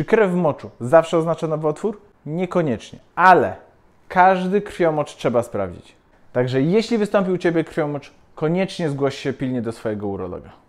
Czy krew w moczu zawsze oznacza nowotwór? Niekoniecznie, ale każdy krwiomocz trzeba sprawdzić. Także jeśli wystąpił u Ciebie krwiomocz, koniecznie zgłoś się pilnie do swojego urologa.